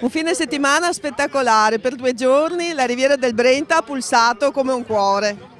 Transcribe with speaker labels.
Speaker 1: Un fine settimana spettacolare, per due giorni la Riviera del Brenta ha
Speaker 2: pulsato come un cuore.